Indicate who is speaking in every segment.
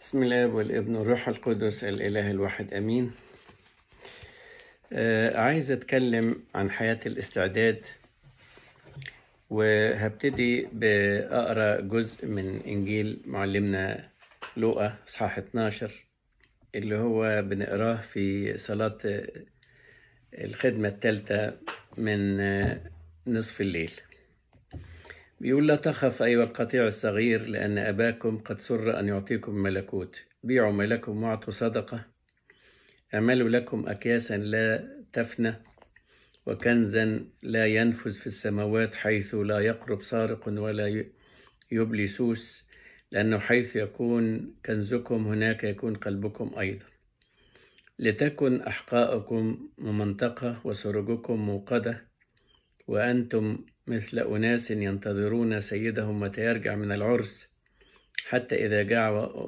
Speaker 1: بسم الله والابن والروح القدس الاله الواحد امين آه عايز اتكلم عن حياه الاستعداد وهبتدي بأقرأ جزء من إنجيل معلمنا لوقا إصحاح 12 اللي هو بنقراه في صلاة الخدمة الثالثة من آه، نصف الليل بيقول لا تخف أيها القطيع الصغير لأن أباكم قد سر أن يعطيكم ملكوت بيعوا ملكم واعطوا صدقة أعملوا لكم أكياسا لا تفنى وكنزا لا ينفذ في السماوات حيث لا يقرب سارق ولا يبلي سوس لأنه حيث يكون كنزكم هناك يكون قلبكم أيضا لتكن أحقاءكم ممنطقة وسرجكم موقدة وأنتم مثل أناس ينتظرون سيدهم متى يرجع من العرس حتى إذا جاء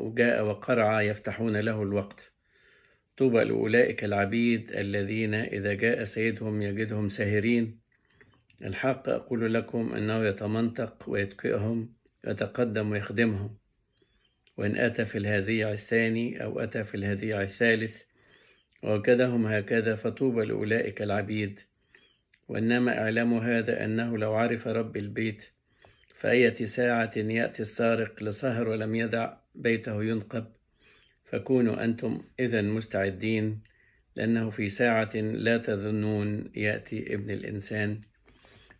Speaker 1: وقرع يفتحون له الوقت طوبى لأولئك العبيد الذين إذا جاء سيدهم يجدهم ساهرين الحق أقول لكم أنه يتمنطق ويتقئهم يتقدم ويخدمهم وإن أتى في الهذيع الثاني أو أتى في الهذيع الثالث ووجدهم هكذا فطوبى لأولئك العبيد وإنما إعلام هذا أنه لو عرف رب البيت فأية ساعة يأتي السارق لصهر ولم يدع بيته ينقب فكونوا أنتم إذا مستعدين لأنه في ساعة لا تظنون يأتي ابن الإنسان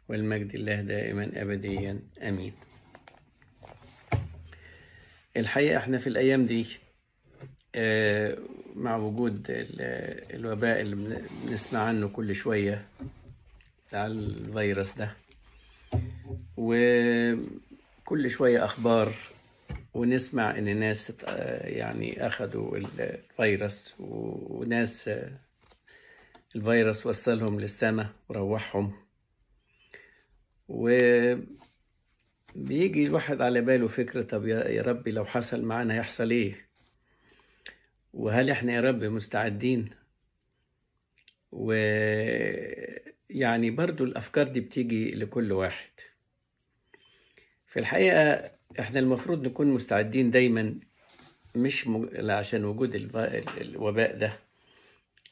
Speaker 1: والمجد الله دائما أبديا أمين الحقيقة احنا في الأيام دي آه، مع وجود الوباء اللي بنسمع عنه كل شوية بتاع الفيروس ده وكل شوية أخبار ونسمع إن ناس يعني أخدوا الفيروس وناس الفيروس وصلهم للسماء وروحهم وبيجي الواحد على باله فكرة طب يا ربي لو حصل معانا يحصل إيه وهل إحنا يا رب مستعدين و يعني برضو الأفكار دي بتيجي لكل واحد في الحقيقة احنا المفروض نكون مستعدين دايما مش مج... عشان وجود الف... الوباء ده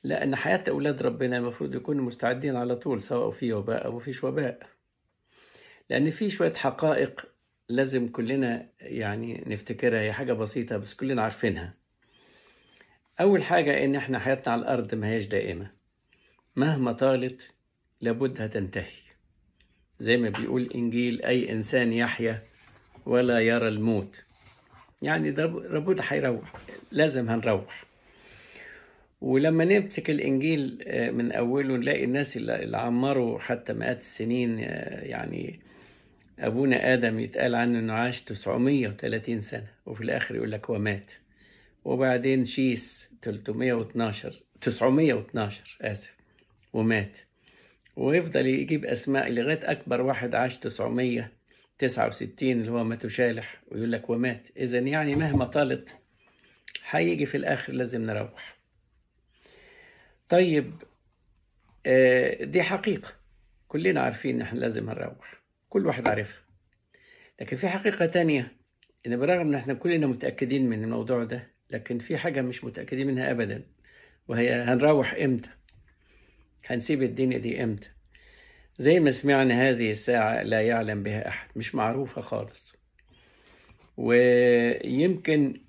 Speaker 1: لأن حياة أولاد ربنا المفروض يكونوا مستعدين على طول سواء في وباء أو مفيش وباء لأن في شوية حقائق لازم كلنا يعني نفتكرها هي حاجة بسيطة بس كلنا عارفينها أول حاجة إن احنا حياتنا على الأرض ما هيش دائمة مهما طالت لابد هتنتهي زي ما بيقول إنجيل أي إنسان يحيا ولا يرى الموت يعني ده لابد هيروح لازم هنروح ولما نمسك الإنجيل آه، من أوله نلاقي الناس اللي عمروا حتى مئات السنين آه، يعني أبونا آدم يتقال عنه إنه عاش 930 سنة وفي الآخر يقول لك ومات وبعدين شيس 312 912 آسف ومات ويفضل يجيب أسماء لغاية أكبر واحد عاش 969 اللي هو متشالح ويقول لك ومات إذا يعني مهما طالت هيجي في الآخر لازم نروح طيب آه، دي حقيقة كلنا عارفين إن إحنا لازم هنروح كل واحد عارفها لكن في حقيقة تانية إن برغم إن إحنا كلنا متأكدين من الموضوع ده لكن في حاجة مش متأكدين منها أبدا وهي هنروح إمتى هنسيب الدنيا دي امتى زي ما سمعنا هذه الساعة لا يعلم بها أحد مش معروفة خالص ويمكن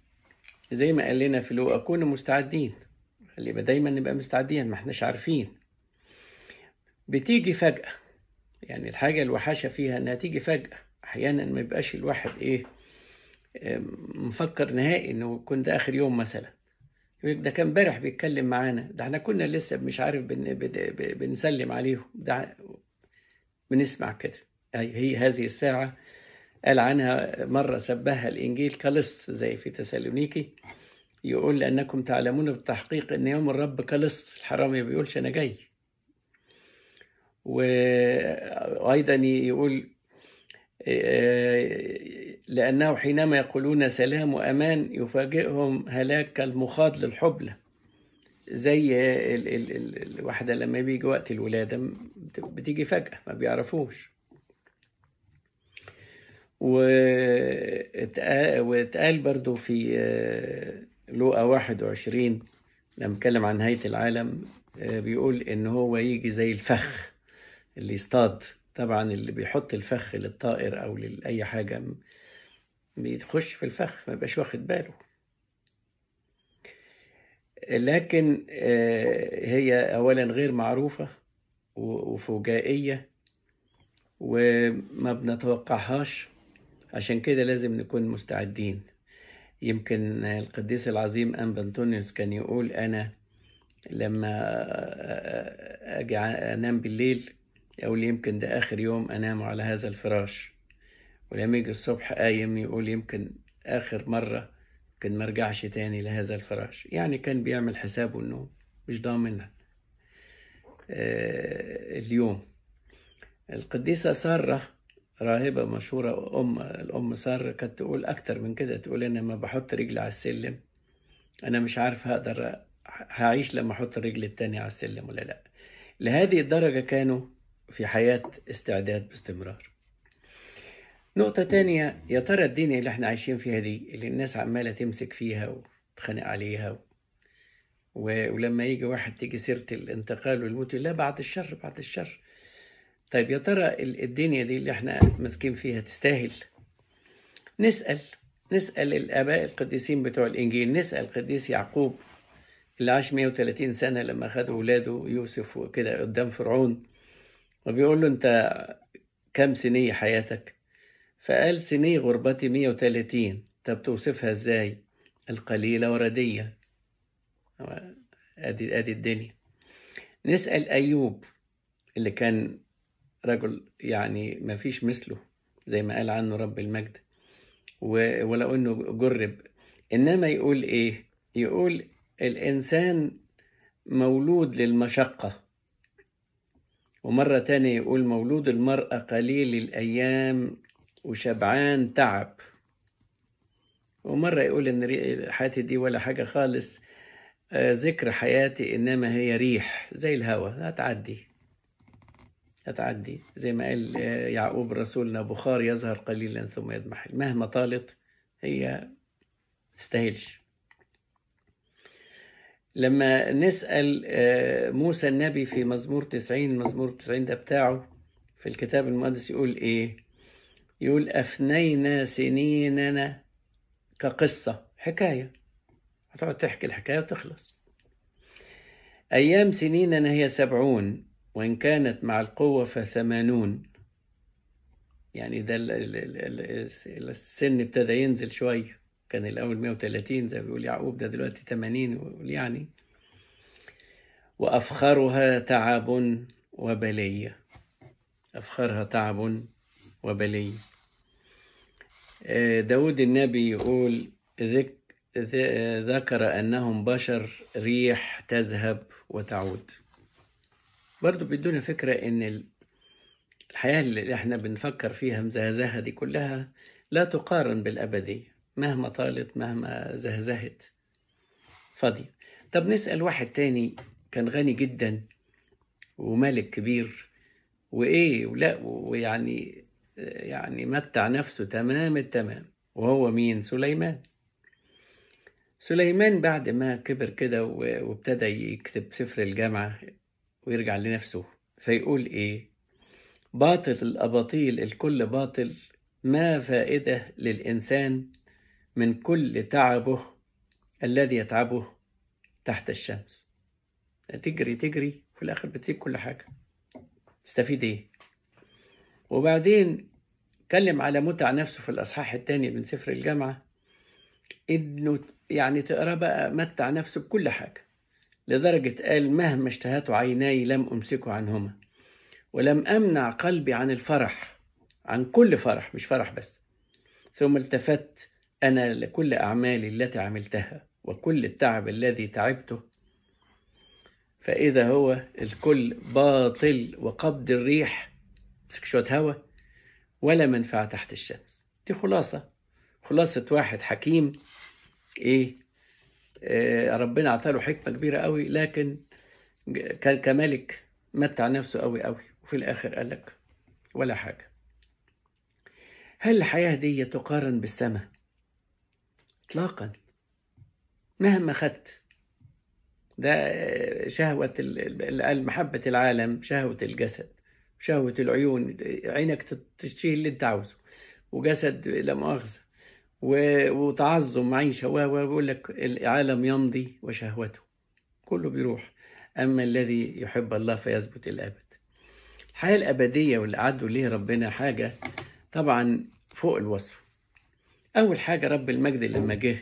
Speaker 1: زي ما قال لنا في لو أكون مستعدين اللي دايما نبقى مستعدين ما احناش عارفين بتيجي فجأة يعني الحاجة الوحشة فيها إنها تيجي فجأة أحيانا ما يبقاش الواحد إيه مفكر نهائي إنه يكون ده آخر يوم مثلا ده كان امبارح بيتكلم معانا ده احنا كنا لسه مش عارف بن بن بنسلم عليهم ده بنسمع كده هي هذه الساعة قال عنها مرة سبها الإنجيل كلص زي في تسالونيكي يقول لأنكم تعلمون بالتحقيق أن يوم الرب كلص الحرامي ما بيقولش أنا جاي وأيضا يقول آه، لأنه حينما يقولون سلام وأمان يفاجئهم هلاك كالمخاض للحبلة زي ال ال ال الواحدة لما بيجي وقت الولادة بتيجي فجأة ما بيعرفوش واتقال برضو في آه، لوقا 21 لما اتكلم عن نهاية العالم آه، بيقول إن هو يجي زي الفخ اللي يصطاد طبعا اللي بيحط الفخ للطائر أو لأي حاجة بيخش في الفخ ما بقاش واخد باله لكن آه، هي اولا غير معروفه وفجائيه وما بنتوقعهاش عشان كده لازم نكون مستعدين يمكن القديس العظيم بنتونيوس كان يقول أنا لما آه، آه، أجي أنام بالليل أو يمكن ده آخر يوم أنام على هذا الفراش ولما يجي الصبح قايم يقول يمكن آخر مرة كان ما رجعش تاني لهذا الفراش يعني كان بيعمل حسابه انه مش ضامنها آه اليوم القديسة سارة راهبة مشهورة أم الأم سارة كانت تقول أكتر من كده تقول أنا لما بحط رجلي على السلم أنا مش عارف هقدر هعيش لما أحط الرجل التانية على السلم ولا لأ لهذه الدرجة كانوا في حياة استعداد باستمرار نقطة تانية يا ترى الدنيا اللي احنا عايشين فيها دي اللي الناس عمالة تمسك فيها وتتخانق عليها و... و... ولما يجي واحد تيجي سيرة الانتقال والموت لا بعد الشر بعد الشر طيب يا ترى الدنيا دي اللي احنا ماسكين فيها تستاهل نسأل نسأل الآباء القديسين بتوع الإنجيل نسأل القديس يعقوب اللي عاش 130 سنة لما خد ولاده يوسف وكده قدام فرعون وبيقول له أنت كم سنية حياتك؟ فقال سني غربتي 130 طب توصفها ازاي القليلة وردية ادي ادي الدنيا نسأل أيوب اللي كان رجل يعني ما فيش مثله زي ما قال عنه رب المجد ولو انه جرب انما يقول ايه يقول الانسان مولود للمشقة ومرة تانية يقول مولود المرأة قليل الأيام وشبعان تعب ومرة يقول إن حياتي دي ولا حاجة خالص آه، ذكر حياتي إنما هي ريح زي الهوا هتعدي هتعدي زي ما قال آه، يعقوب رسولنا بخار يظهر قليلا ثم يضمحل مهما طالت هي تستاهلش لما نسأل آه، موسى النبي في مزمور تسعين مزمور تسعين ده بتاعه في الكتاب المقدس يقول إيه يقول أفنينا سنيننا كقصة حكاية هتقعد تحكي الحكاية وتخلص أيام سنيننا هي سبعون وإن كانت مع القوة فثمانون يعني ده السن ابتدى ينزل شوية كان الأول 130 زي ما بيقول يعقوب ده دلوقتي 80 ويقول يعني وأفخرها تعب وبلية أفخرها تعب وبلية آه، داود النبي يقول ذكر أنهم بشر ريح تذهب وتعود برضو بيدونا فكرة إن الحياة اللي احنا بنفكر فيها مزهزهة دي كلها لا تقارن بالأبدية مهما طالت مهما زهزهت فاضية طب نسأل واحد تاني كان غني جدا وملك كبير وإيه ولا ويعني يعني متع نفسه تمام التمام وهو مين سليمان سليمان بعد ما كبر كده وابتدى يكتب سفر الجامعة ويرجع لنفسه فيقول ايه باطل الأباطيل الكل باطل ما فائدة للإنسان من كل تعبه الذي يتعبه تحت الشمس تجري تجري في الآخر بتسيب كل حاجة تستفيد ايه وبعدين اتكلم على متع نفسه في الأصحاح الثاني من سفر الجامعة إنه يعني تقرأ بقى متع نفسه بكل حاجة لدرجة قال مهما اشتهت عيناي لم أمسكه عنهما ولم أمنع قلبي عن الفرح عن كل فرح مش فرح بس ثم التفت أنا لكل أعمالي التي عملتها وكل التعب الذي تعبته فإذا هو الكل باطل وقبض الريح مسك شوية هوا ولا منفعة تحت الشمس دي خلاصة خلاصة واحد حكيم إيه آه ربنا أعطاله حكمة كبيرة قوي لكن كملك متع نفسه قوي قوي وفي الآخر قال لك ولا حاجة هل الحياة دي تقارن بالسماء؟ إطلاقا مهما خدت ده آه، شهوة محبة العالم شهوة الجسد شهوة العيون عينك تشتهي اللي انت عاوزه وجسد لا مؤاخذة وتعظم معيشة ويقول لك العالم يمضي وشهوته كله بيروح أما الذي يحب الله فيثبت الأبد الحياة الأبدية واللي عدوا ليه ربنا حاجة طبعا فوق الوصف أول حاجة رب المجد لما جه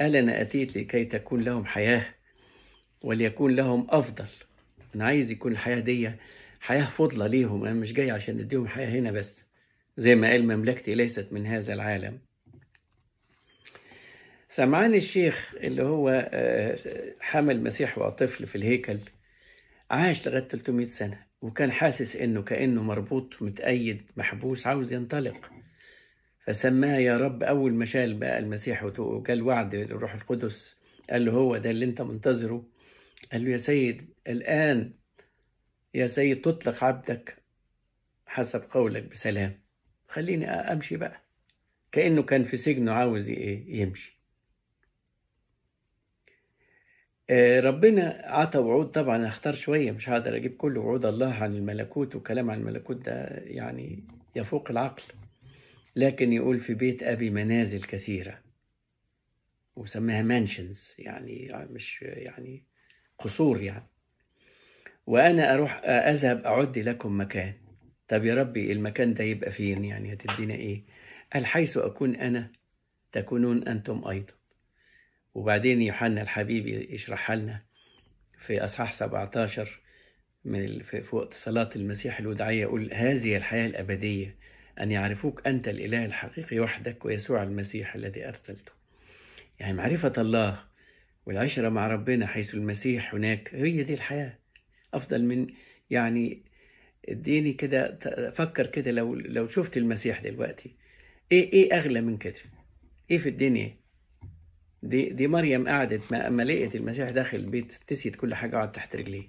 Speaker 1: قال أنا أتيت لكي تكون لهم حياة وليكون لهم أفضل أنا عايز يكون الحياة دي حياة فضلة ليهم أنا مش جاي عشان أديهم حياة هنا بس زي ما قال مملكتي ليست من هذا العالم سمعان الشيخ اللي هو آه، حمل مسيح وطفل في الهيكل عاش لغاية 300 سنة وكان حاسس إنه كأنه مربوط متأيد محبوس عاوز ينطلق فسماه يا رب أول ما شال بقى المسيح وقال وعد الروح القدس قال له هو ده اللي أنت منتظره قال له يا سيد الآن يا سيد تطلق عبدك حسب قولك بسلام خليني امشي بقى كانه كان في سجنه عاوز يمشي آه، ربنا عطى وعود طبعا هختار شويه مش هقدر اجيب كل وعود الله عن الملكوت وكلام عن الملكوت ده يعني يفوق العقل لكن يقول في بيت ابي منازل كثيره وسماها مانشنز يعني مش يعني قصور يعني وانا اروح اذهب اعد لكم مكان طب يا ربي المكان ده يبقى فين يعني هتدينا ايه قال حيث اكون انا تكونون انتم ايضا وبعدين يوحنا الحبيب يشرحها لنا في اصحاح 17 من في وقت صلاه المسيح الودعية يقول هذه الحياه الابديه ان يعرفوك انت الاله الحقيقي وحدك ويسوع المسيح الذي ارسلته يعني معرفه الله والعشره مع ربنا حيث المسيح هناك هي دي الحياه افضل من يعني اديني كده فكر كده لو لو شفت المسيح دلوقتي ايه ايه اغلى من كده ايه في الدنيا دي دي مريم قعدت ما لقيت المسيح داخل البيت نسيت كل حاجه وقعدت تحت رجليه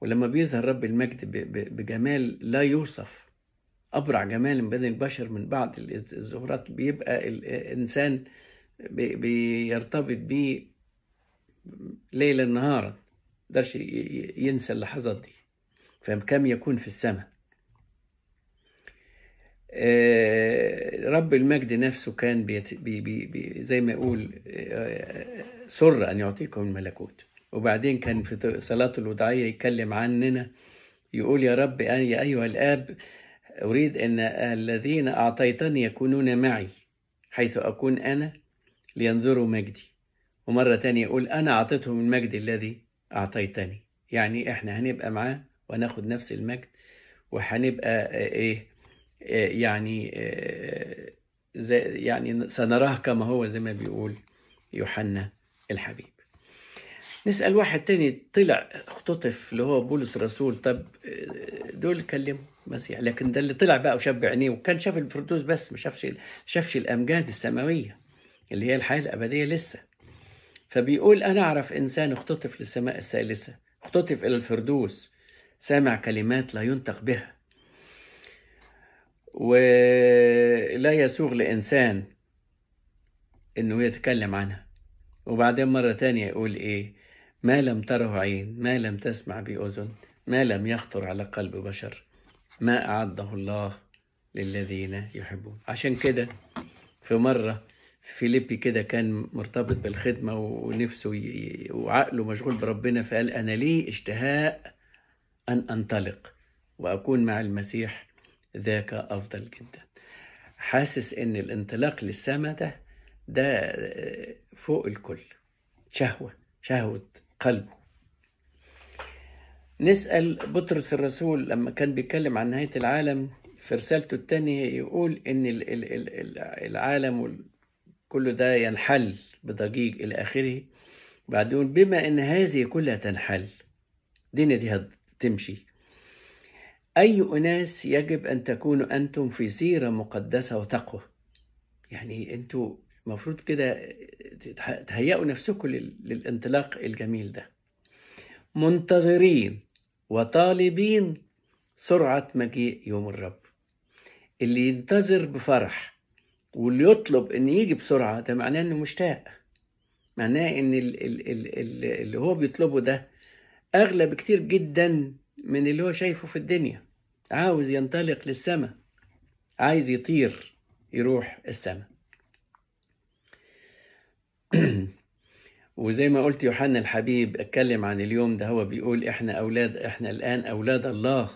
Speaker 1: ولما بيظهر رب المجد بجمال لا يوصف ابرع جمال من بين البشر من بعد الظهورات بيبقى الانسان بيرتبط بيه ليلا نهارا قدرش ينسى اللحظات دي كم يكون في السماء آه، رب المجد نفسه كان بيت بي بي بي زي ما يقول آه، سر أن يعطيكم الملكوت وبعدين كان في صلاة الوضعية يتكلم عننا يقول يا رب يا أيها الآب أريد أن الذين أعطيتني يكونون معي حيث أكون أنا لينظروا مجدي ومرة تانية يقول أنا أعطيتهم المجد الذي أعطيتني يعني إحنا هنبقى معاه وهناخد نفس المجد وهنبقى آه، إيه آه، يعني آه، زي يعني سنراه كما هو زي ما بيقول يوحنا الحبيب نسأل واحد تاني طلع اختطف اللي هو بولس رسول طب دول كلموا المسيح لكن ده اللي طلع بقى وشاف بعينيه وكان شاف البروتوس بس ما شافش شافش الامجاد السماويه اللي هي الحياه الابديه لسه فبيقول أنا أعرف إنسان اختطف للسماء الثالثة اختطف إلى الفردوس سامع كلمات لا ينطق بها ولا يسوغ لإنسان إنه يتكلم عنها وبعدين مرة تانية يقول إيه ما لم تره عين ما لم تسمع بأذن ما لم يخطر على قلب بشر ما أعده الله للذين يحبون عشان كده في مرة فيليبي كده كان مرتبط بالخدمة ونفسه ي... وعقله مشغول بربنا فقال أنا لي اشتهاء أن أنطلق وأكون مع المسيح ذاك أفضل جدا حاسس إن الانطلاق للسماء ده ده فوق الكل شهوة شهوة قلبه نسأل بطرس الرسول لما كان بيتكلم عن نهاية العالم في رسالته الثانية يقول إن العالم كل ده ينحل بضجيج إلى آخره بعد يقول بما أن هذه كلها تنحل الدنيا دي هتمشي أي أناس يجب أن تكونوا أنتم في سيرة مقدسة وتقوى يعني أنتوا المفروض كده تهيئوا نفسكم للانطلاق الجميل ده منتظرين وطالبين سرعة مجيء يوم الرب اللي ينتظر بفرح واللي يطلب ان يجي بسرعه ده معناه انه مشتاق معناه ان اللي هو بيطلبه ده اغلى بكتير جدا من اللي هو شايفه في الدنيا عاوز ينطلق للسماء عايز يطير يروح السماء وزي ما قلت يوحنا الحبيب اتكلم عن اليوم ده هو بيقول احنا اولاد احنا الان اولاد الله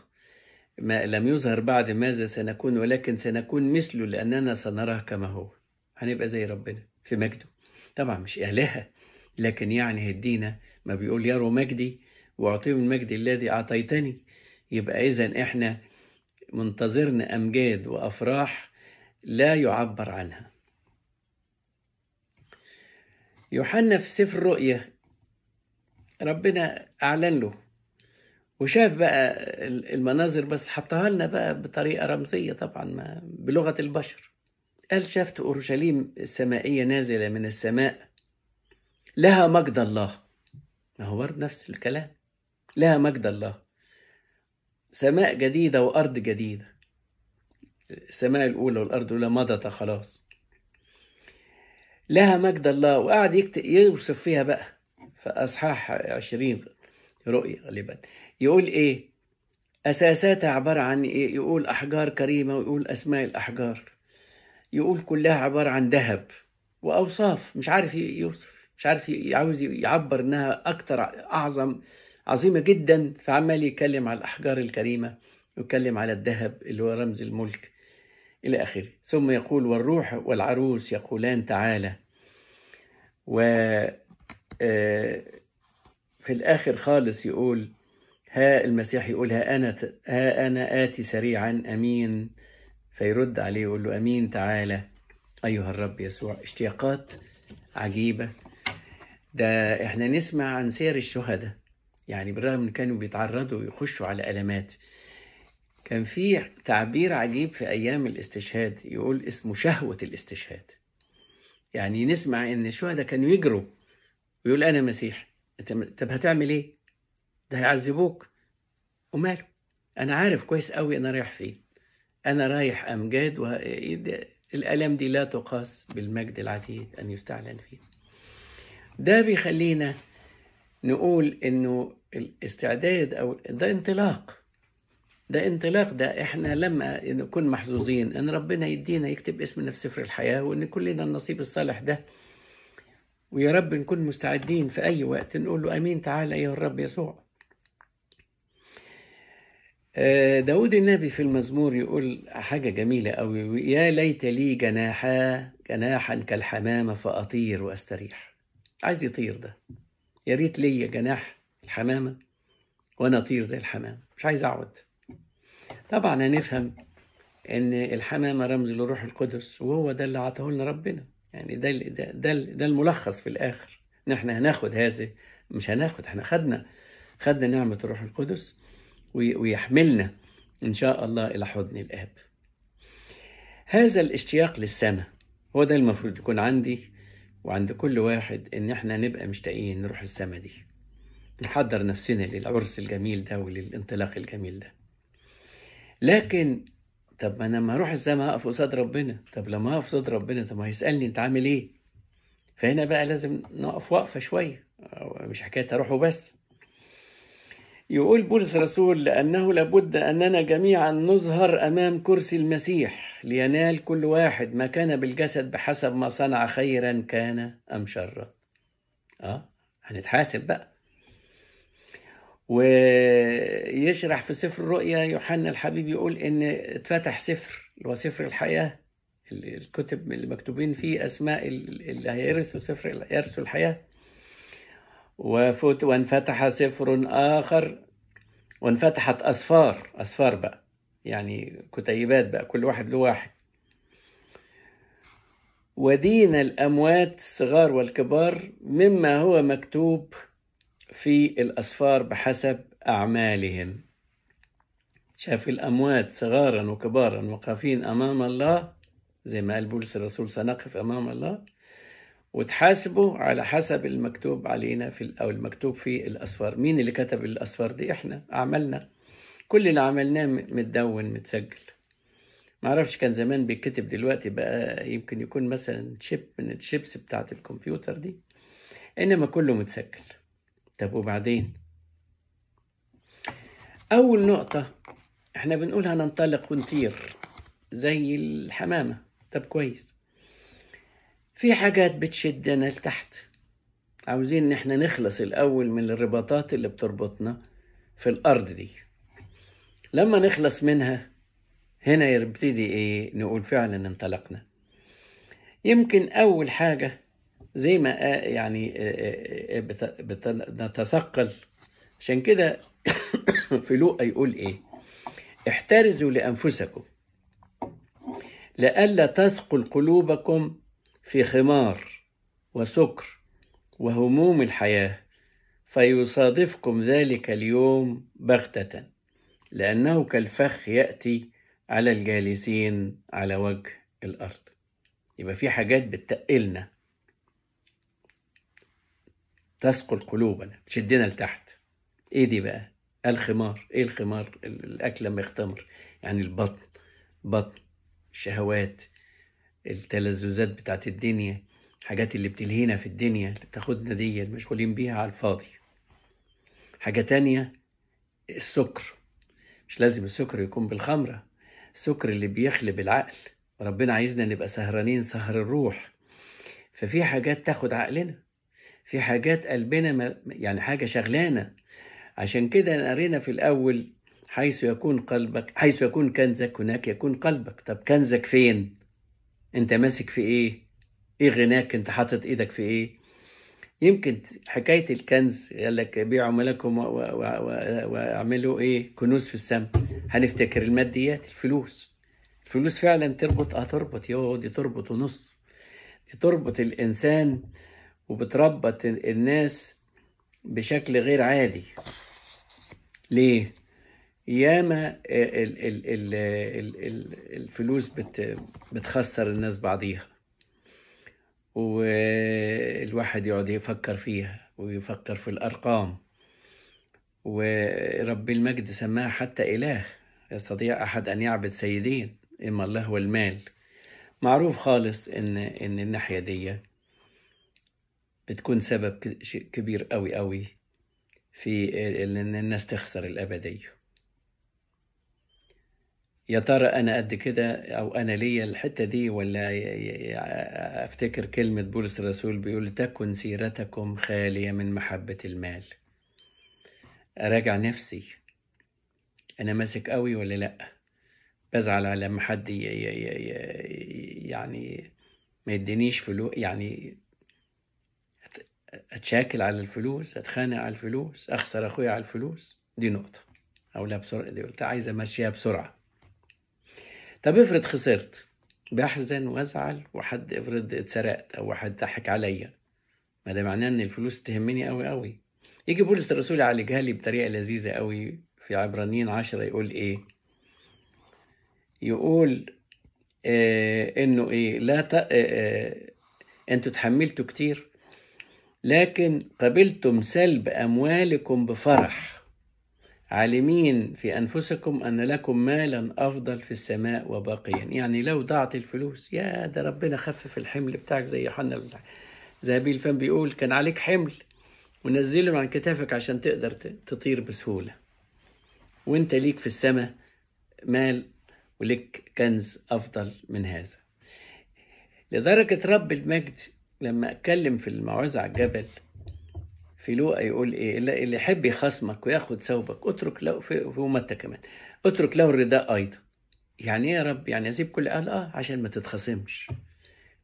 Speaker 1: ما لم يظهر بعد ماذا سنكون ولكن سنكون مثله لأننا سنراه كما هو هنبقى زي ربنا في مجده طبعا مش إله لكن يعني هدينا ما بيقول يروا مجدي وأعطيه من مجدي الذي أعطيتني يبقى إذا إحنا منتظرنا أمجاد وأفراح لا يعبر عنها يوحنا في سفر الرؤيا ربنا أعلن له وشاف بقى المناظر بس حطها لنا بقى بطريقه رمزيه طبعا ما بلغه البشر قال شفت اورشليم السمائيه نازله من السماء لها مجد الله ما هو برضه نفس الكلام لها مجد الله سماء جديده وارض جديده السماء الاولى والارض الاولى مضت خلاص لها مجد الله وقعد يوصف فيها بقى في اصحاح 20 رؤيه غالبا يقول ايه اساساتها عباره عن ايه يقول احجار كريمه ويقول اسماء الاحجار يقول كلها عباره عن ذهب واوصاف مش عارف يوصف مش عارف عاوز يعبر انها اكتر اعظم عظيمه جدا فعمال يتكلم على الاحجار الكريمه ويتكلم على الذهب اللي هو رمز الملك الى اخره ثم يقول والروح والعروس يقولان تعالى و آه، في الاخر خالص يقول ها المسيح يقول ها أنا ها أنا آتي سريعا أمين فيرد عليه يقول له أمين تعالى أيها الرب يسوع اشتياقات عجيبة ده احنا نسمع عن سير الشهداء يعني بالرغم ان كانوا بيتعرضوا ويخشوا على ألمات كان في تعبير عجيب في أيام الاستشهاد يقول اسمه شهوة الاستشهاد يعني نسمع ان الشهداء كانوا يجروا ويقول أنا مسيح أنت طب هتعمل إيه؟ ده هيعذبوك وماله انا عارف كويس قوي انا رايح فين انا رايح امجاد والالام دي لا تقاس بالمجد العتيد ان يستعلن فيه ده بيخلينا نقول انه الاستعداد او ده انطلاق ده انطلاق ده احنا لما نكون محظوظين ان ربنا يدينا يكتب اسمنا في سفر الحياه وان كلنا النصيب الصالح ده ويا رب نكون مستعدين في اي وقت نقول له امين تعالى يا الرب يسوع آه، داود النبي في المزمور يقول حاجة جميلة أوي يا ليت لي جناحا جناحا كالحمامة فأطير وأستريح عايز يطير ده يا ريت لي جناح الحمامة وأنا أطير زي الحمامة مش عايز أعود طبعا هنفهم إن الحمامة رمز للروح القدس وهو ده اللي عطاه لنا ربنا يعني ده ده ده, ده الملخص في الآخر إن إحنا هناخد هذه مش هناخد إحنا خدنا خدنا نعمة الروح القدس ويحملنا إن شاء الله إلى حضن الآب هذا الاشتياق للسماء هو ده المفروض يكون عندي وعند كل واحد إن إحنا نبقى مشتاقين نروح السماء دي نحضر نفسنا للعرس الجميل ده وللانطلاق الجميل ده لكن طب ما انا لما اروح السماء هقف قصاد ربنا طب لما اقف قصاد ربنا طب ما هيسالني انت عامل ايه فهنا بقى لازم نقف وقفه شويه مش حكايه اروح وبس يقول بولس رسول لأنه لابد أننا جميعا نظهر أمام كرسي المسيح لينال كل واحد ما كان بالجسد بحسب ما صنع خيرا كان أم شرا آه هنتحاسب بقى ويشرح في سفر الرؤيا يوحنا الحبيب يقول إن اتفتح سفر اللي هو سفر الحياة الكتب اللي مكتوبين فيه أسماء اللي هيرثوا سفر يرثوا الحياة وفوت وانفتح سفر آخر وانفتحت أسفار أسفار بقى يعني كتيبات بقى كل واحد له واحد ودين الأموات الصغار والكبار مما هو مكتوب في الأسفار بحسب أعمالهم شاف الأموات صغارا وكبارا وقافين أمام الله زي ما قال بولس الرسول سنقف أمام الله وتحاسبوا على حسب المكتوب علينا في او المكتوب في الاسفار مين اللي كتب الاسفار دي احنا اعمالنا كل اللي عملناه متدون متسجل معرفش كان زمان بيتكتب دلوقتي بقى يمكن يكون مثلا شيب من الشيبس بتاعة الكمبيوتر دي انما كله متسجل طب وبعدين اول نقطة احنا بنقول هننطلق ونطير زي الحمامة طب كويس في حاجات بتشدنا لتحت عاوزين ان احنا نخلص الاول من الرباطات اللي بتربطنا في الارض دي لما نخلص منها هنا يبتدي ايه نقول فعلا انطلقنا يمكن اول حاجه زي ما آه، يعني آه، آه، نتثقل عشان كده في لوقا يقول ايه احترزوا لانفسكم لئلا تثقل قلوبكم في خمار وسكر وهموم الحياه فيصادفكم ذلك اليوم بغته لانه كالفخ ياتي على الجالسين على وجه الارض يبقى في حاجات بتقلنا تثقل قلوبنا تشدنا لتحت ايه دي بقى الخمار ايه الخمار الاكل لما يختمر يعني البطن بطن الشهوات التلذذات بتاعت الدنيا الحاجات اللي بتلهينا في الدنيا اللي بتاخدنا دي مشغولين بيها على الفاضي حاجة تانية السكر مش لازم السكر يكون بالخمرة السكر اللي بيخلب العقل ربنا عايزنا نبقى سهرانين سهر الروح ففي حاجات تاخد عقلنا في حاجات قلبنا يعني حاجة شغلانة عشان كده قرينا في الأول حيث يكون قلبك حيث يكون كنزك هناك يكون قلبك طب كنزك فين انت ماسك في ايه ايه غناك انت حاطط ايدك في ايه يمكن حكايه الكنز قال لك بيعوا ملكهم واعملوا ايه كنوز في السماء هنفتكر الماديات الفلوس الفلوس فعلا تربط اه تربط يا دي تربط ونص دي تربط الانسان وبتربط الناس بشكل غير عادي ليه ياما آه، الفلوس بتخسر الناس بعضيها والواحد يقعد يفكر فيها ويفكر في الأرقام ورب المجد سماها حتى إله يستطيع أحد أن يعبد سيدين إما الله والمال معروف خالص إن إن الناحية دي بتكون سبب كبير قوي قوي في آه، إن الناس تخسر الأبدية يا ترى انا قد كده او انا ليا الحته دي ولا افتكر كلمه بولس الرسول بيقول تكن سيرتكم خاليه من محبه المال اراجع نفسي انا ماسك قوي ولا لا بزعل على لما حد يعني ما يدينيش فلوس يعني اتشاكل على الفلوس اتخانق على الفلوس اخسر اخويا على الفلوس دي نقطه او لا بسرعه دي قلت عايز امشيها بسرعه طب افرض خسرت بحزن وازعل وحد افرض اتسرقت او واحد ضحك عليا ما ده معناه ان الفلوس تهمني قوي قوي يجي بولس الرسول يعالجها لي بطريقه لذيذه قوي في عبرانيين عشرة يقول ايه يقول آه انه ايه لا ت... آه, آه، انتوا تحملتوا كتير لكن قبلتم سلب اموالكم بفرح عالمين في أنفسكم أن لكم مالا أفضل في السماء وباقيا يعني لو ضاعت الفلوس يا ده ربنا خفف الحمل بتاعك زي يوحنا زابيل فان بيقول كان عليك حمل ونزله عن كتافك عشان تقدر تطير بسهولة وانت ليك في السماء مال ولك كنز أفضل من هذا لدرجة رب المجد لما أتكلم في الموعظة على الجبل في لوقا يقول ايه اللي يحب يخصمك وياخد ثوبك اترك له في, في كمان اترك له الرداء ايضا يعني ايه يا رب يعني اسيب كل قال اه عشان ما تتخاصمش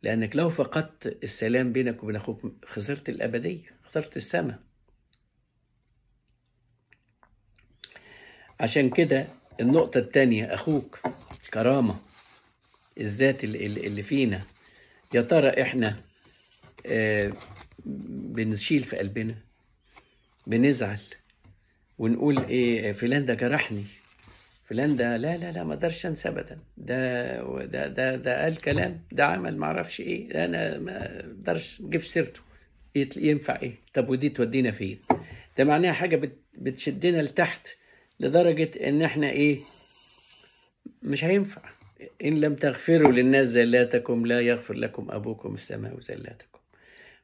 Speaker 1: لانك لو فقدت السلام بينك وبين اخوك خسرت الابديه خسرت السماء عشان كده النقطة التانية أخوك الكرامة الذات اللي فينا يا ترى إحنا آه، بنشيل في قلبنا بنزعل ونقول ايه فلان ده جرحني فلان ده لا لا لا ما اقدرش انسى ابدا ده ده ده ده قال كلام ده عمل ما اعرفش ايه انا ما اقدرش ما اجيبش سيرته ينفع ايه طب ودي تودينا فين ده معناها حاجه بتشدنا لتحت لدرجه ان احنا ايه مش هينفع ان لم تغفروا للناس زلاتكم لا يغفر لكم ابوكم السماء زلاتكم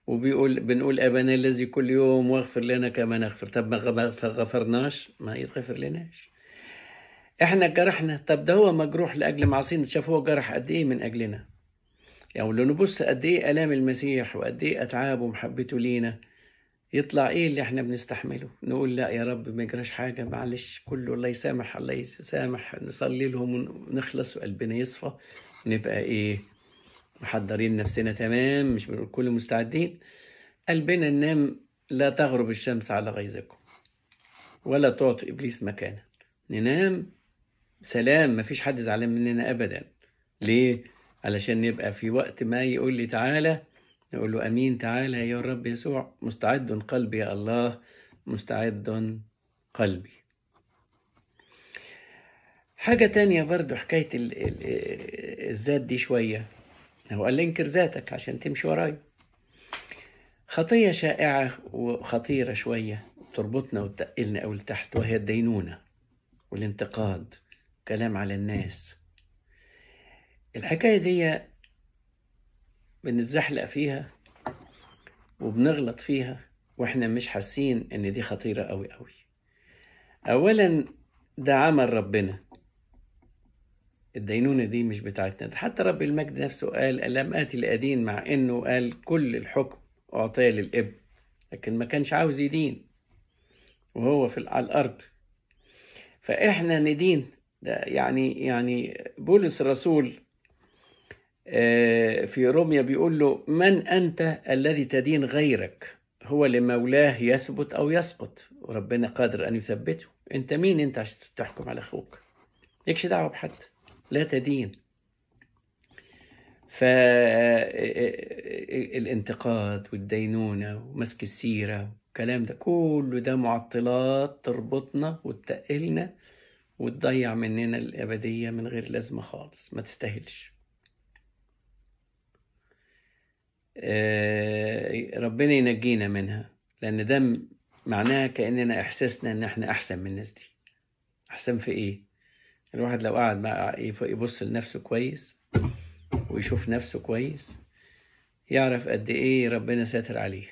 Speaker 1: وبيقول بنقول ابانا الذي كل يوم واغفر لنا كما نغفر طب ما غفرناش ما يتغفر لناش احنا جرحنا طب ده هو مجروح لاجل معصينا شاف هو جرح قد ايه من اجلنا يعني لو نبص قد ايه الام المسيح وقد ايه اتعابه ومحبته لينا يطلع ايه اللي احنا بنستحمله نقول لا يا رب ما يجراش حاجه معلش كله الله يسامح الله يسامح نصلي لهم ونخلص وقلبنا يصفى نبقى ايه محضرين نفسنا تمام مش بنقول كل مستعدين قلبنا ننام لا تغرب الشمس على غيظكم ولا تعطي إبليس مكانه ننام سلام مفيش حد زعلان مننا أبدا ليه؟ علشان نبقى في وقت ما يقول لي تعالى نقول له أمين تعالى يا رب يسوع مستعد قلبي يا الله مستعد قلبي حاجة تانية برضو حكاية الذات دي شوية هو قال لي انكر ذاتك عشان تمشي ورايا خطية شائعة وخطيرة شوية تربطنا وتقلنا أول تحت وهي الدينونة والانتقاد كلام على الناس الحكاية دي بنتزحلق فيها وبنغلط فيها واحنا مش حاسين ان دي خطيرة قوي قوي اولا ده عمل ربنا الدينونة دي مش بتاعتنا حتى رب المجد نفسه قال ألم آتي الأدين مع إنه قال كل الحكم أعطيه للإبن لكن ما كانش عاوز يدين وهو في على الأرض فإحنا ندين ده يعني يعني بولس الرسول آه، في روميا بيقول له من أنت الذي تدين غيرك هو لمولاه يثبت أو يسقط وربنا قادر أن يثبته أنت مين أنت عشان تحكم على أخوك ليكش دعوة بحد لا تدين فالانتقاد والدينونة ومسك السيرة والكلام ده كله ده معطلات تربطنا وتقلنا وتضيع مننا الأبدية من غير لازمة خالص ما تستاهلش آه، ربنا ينجينا منها لأن ده معناها كأننا إحساسنا إن إحنا أحسن من الناس دي أحسن في إيه؟ الواحد لو قعد بقى يبص لنفسه كويس ويشوف نفسه كويس يعرف قد ايه ربنا ساتر عليه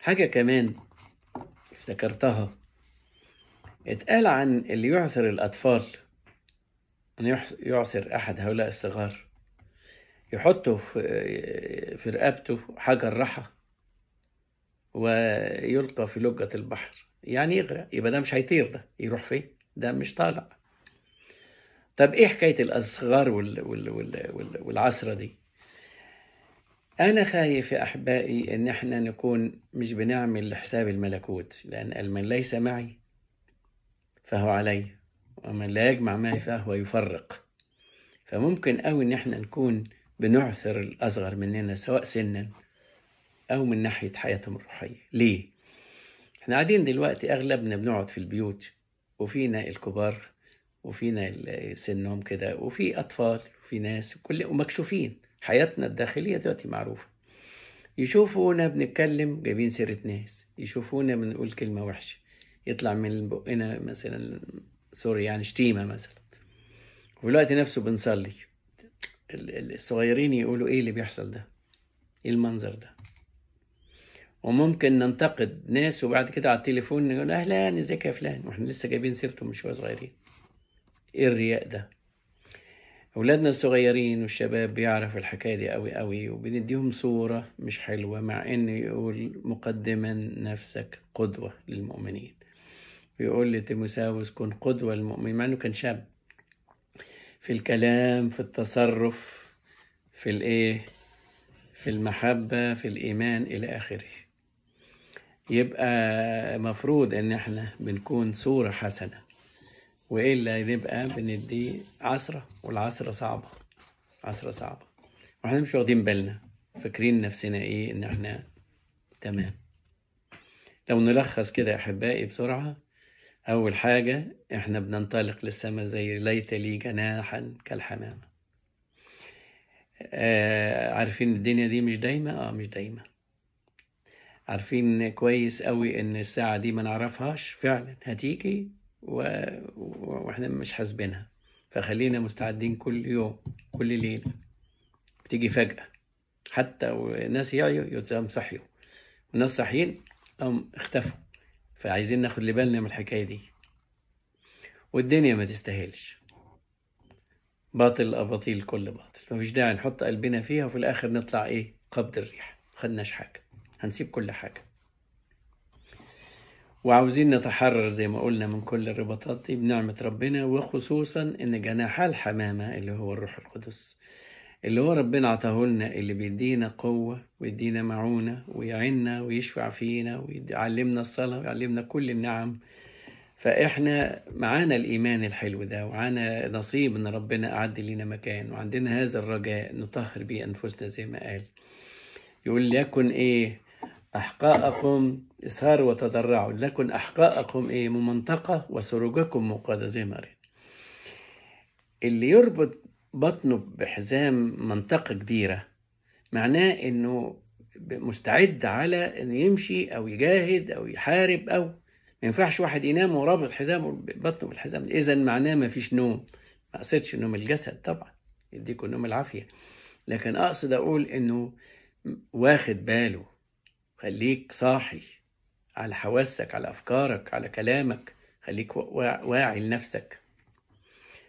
Speaker 1: حاجة كمان افتكرتها اتقال عن اللي يعثر الأطفال أن يعثر أحد هؤلاء الصغار يحطه في رقبته حجر رحى ويلقى في لجة البحر يعني يغرق يبقى ده مش هيطير ده يروح فين ده مش طالع طب ايه حكايه الاصغار وال وال وال وال والعصره دي انا خايف يا احبائي ان احنا نكون مش بنعمل حساب الملكوت لان من ليس معي فهو علي ومن لا يجمع معي فهو يفرق فممكن قوي إن إحنا نكون بنعثر الأصغر مننا سواء سنا أو من ناحية حياتهم الروحية ليه؟ احنا قاعدين دلوقتي اغلبنا بنقعد في البيوت وفينا الكبار وفينا سنهم كده وفي اطفال وفي ناس كل ومكشوفين حياتنا الداخليه دلوقتي معروفه يشوفونا بنتكلم جايبين سيره ناس يشوفونا بنقول كلمه وحشه يطلع من بقنا مثلا سوري يعني شتيمه مثلا وفي الوقت نفسه بنصلي الصغيرين يقولوا ايه اللي بيحصل ده ايه المنظر ده وممكن ننتقد ناس وبعد كده على التليفون نقول اهلا ازيك يا فلان واحنا لسه جايبين سيرته من شويه صغيرين ايه الرياء ده اولادنا الصغيرين والشباب بيعرفوا الحكايه دي قوي قوي وبنديهم صوره مش حلوه مع ان يقول مقدما نفسك قدوه للمؤمنين بيقول لتيموساوس كن قدوه للمؤمنين مع انه كان شاب في الكلام في التصرف في الايه في المحبه في الايمان الى اخره يبقى مفروض ان احنا بنكون صورة حسنة وإلا نبقى بندي عسرة والعسرة صعبة عصرة صعبة واحنا مش واخدين بالنا فاكرين نفسنا ايه ان احنا تمام لو نلخص كده يا احبائي بسرعه اول حاجه احنا بننطلق للسماء زي ليت لي جناحا كالحمامه آه عارفين الدنيا دي مش دايمه اه مش دايمه عارفين كويس قوي ان الساعه دي ما نعرفهاش فعلا هتيجي و... واحنا مش حاسبينها فخلينا مستعدين كل يوم كل ليله بتيجي فجاه حتى وناس يعيوا يتزام صحيوا والناس صاحيين قام اختفوا فعايزين ناخد لبالنا من الحكايه دي والدنيا ما تستاهلش باطل اباطيل كل باطل مفيش داعي نحط قلبنا فيها وفي الاخر نطلع ايه قبض الريح خدناش حاجه هنسيب كل حاجة وعاوزين نتحرر زي ما قلنا من كل الرباطات دي بنعمة ربنا وخصوصا إن جناح الحمامة اللي هو الروح القدس اللي هو ربنا عطاه لنا اللي بيدينا قوة ويدينا معونة ويعيننا ويشفع فينا ويعلمنا الصلاة ويعلمنا كل النعم فإحنا معانا الإيمان الحلو ده وعانا نصيب إن ربنا أعد لنا مكان وعندنا هذا الرجاء نطهر بيه أنفسنا زي ما قال يقول ليكن إيه أحقاءكم إسهار وتضرعوا لكن أحقاءكم إيه ممنطقة وسروجكم مقادة زي ما قرينا اللي يربط بطنه بحزام منطقة كبيرة معناه إنه مستعد على إنه يمشي أو يجاهد أو يحارب أو ما ينفعش واحد ينام ورابط حزامه بطنه بالحزام إذا معناه ما فيش نوم ما أقصدش نوم الجسد طبعا يديكم نوم العافية لكن أقصد أقول إنه واخد باله خليك صاحي على حواسك على أفكارك على كلامك خليك واعي لنفسك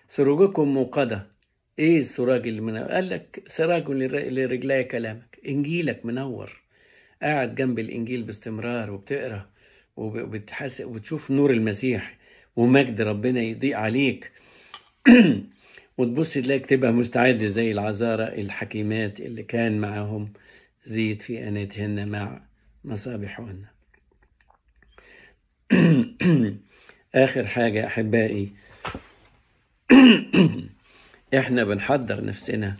Speaker 1: سروجكم موقدة إيه السراج اللي منور قال لك سراج لرجلي كلامك إنجيلك منور قاعد جنب الإنجيل باستمرار وبتقرأ وبتحاسب وتشوف نور المسيح ومجد ربنا يضيء عليك وتبص تلاقيك تبقى مستعد زي العزارة الحكيمات اللي كان معاهم زيت في اناتهن مع مصابيحهن آخر حاجة أحبائي إحنا بنحضر نفسنا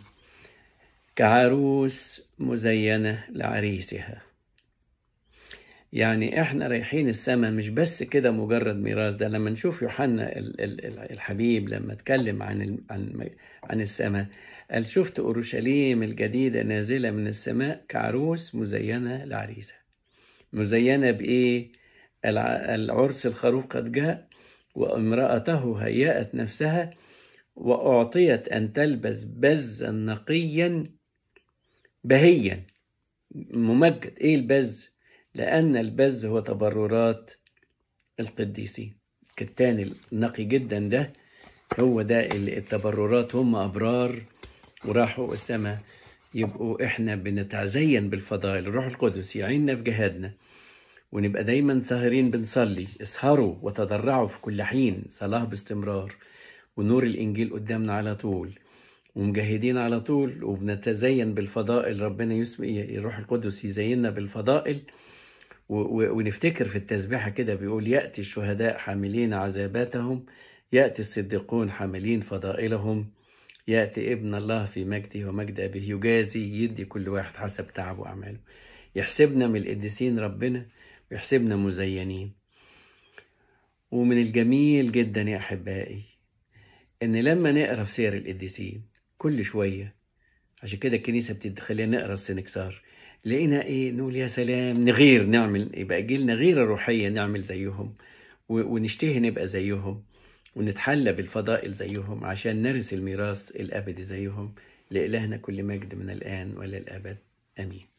Speaker 1: كعروس مزينة لعريسها يعني إحنا رايحين السماء مش بس كده مجرد ميراث ده لما نشوف يوحنا الحبيب لما اتكلم عن عن عن السماء قال شفت أورشليم الجديدة نازلة من السماء كعروس مزينة لعريسها مزينة بإيه؟ العرس الخروف قد جاء وامرأته هيأت نفسها وأعطيت أن تلبس بزا نقيا بهيا ممجد إيه البز؟ لأن البز هو تبررات القديسين الكتان النقي جدا ده هو ده التبررات هم أبرار وراحوا السماء يبقوا احنا بنتزين بالفضائل الروح القدس يعيننا في جهادنا ونبقى دايما سهرين بنصلي اسهروا وتضرعوا في كل حين صلاة باستمرار ونور الإنجيل قدامنا على طول ومجاهدين على طول وبنتزين بالفضائل ربنا يسمي الروح القدس يزيننا بالفضائل ونفتكر في التسبيحة كده بيقول يأتي الشهداء حاملين عذاباتهم يأتي الصديقون حاملين فضائلهم يأتي ابن الله في مجده ومجد أبيه يجازي يدي كل واحد حسب تعبه وأعماله يحسبنا من القديسين ربنا ويحسبنا مزينين ومن الجميل جدا يا أحبائي إن لما نقرأ في سير القديسين كل شوية عشان كده الكنيسة بتخلينا نقرأ السنكسار لقينا إيه نقول يا سلام نغير نعمل يبقى جيلنا غيرة روحية نعمل زيهم ونشتهي نبقى زيهم ونتحلى بالفضائل زيهم عشان نرث الميراث الأبدي زيهم لإلهنا كل مجد من الآن وللأبد آمين